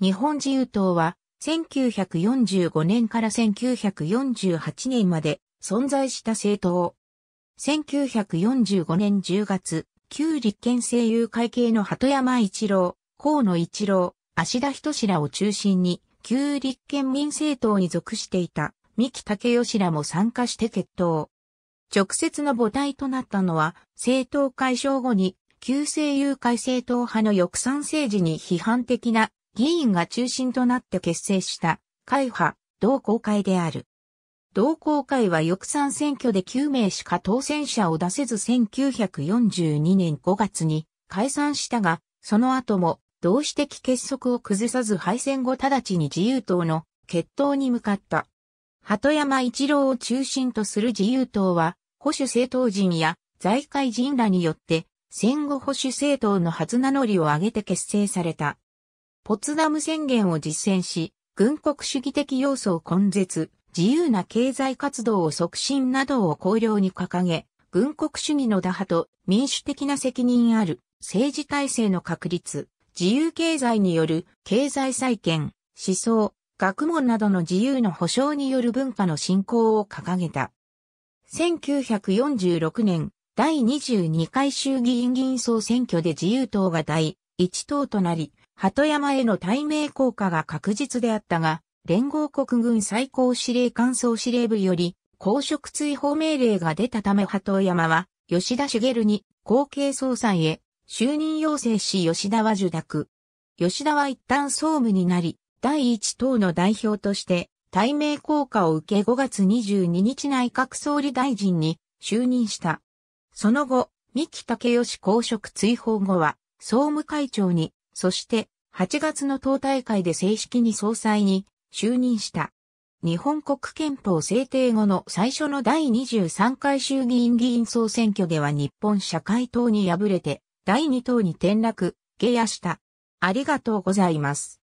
日本自由党は、1945年から1948年まで存在した政党。1945年10月、旧立憲政友会系の鳩山一郎、河野一郎、足田人志らを中心に、旧立憲民政党に属していた三木武義らも参加して決闘。直接の母体となったのは、政党解消後に、旧政友会政党派の翼賛政治に批判的な議員が中心となって結成した会派同好会である。同好会は翌3選挙で9名しか当選者を出せず1942年5月に解散したが、その後も同志的結束を崩さず敗戦後直ちに自由党の決闘に向かった。鳩山一郎を中心とする自由党は、保守政党人や財界人らによって、戦後保守政党のはず名乗りを上げて結成された。ポツダム宣言を実践し、軍国主義的要素を根絶、自由な経済活動を促進などを考慮に掲げ、軍国主義の打破と民主的な責任ある政治体制の確立、自由経済による経済再建、思想、学問などの自由の保障による文化の振興を掲げた。1946年、第22回衆議院議員総選挙で自由党が第1党となり、鳩山への対名効果が確実であったが、連合国軍最高司令官総司令部より、公職追放命令が出たため鳩山は、吉田茂に後継総裁へ就任要請し吉田は受諾。吉田は一旦総務になり、第一党の代表として、対名効果を受け5月22日内閣総理大臣に就任した。その後、三木武義公職追放後は、総務会長にそして、8月の党大会で正式に総裁に就任した。日本国憲法制定後の最初の第23回衆議院議員総選挙では日本社会党に敗れて、第2党に転落、下野した。ありがとうございます。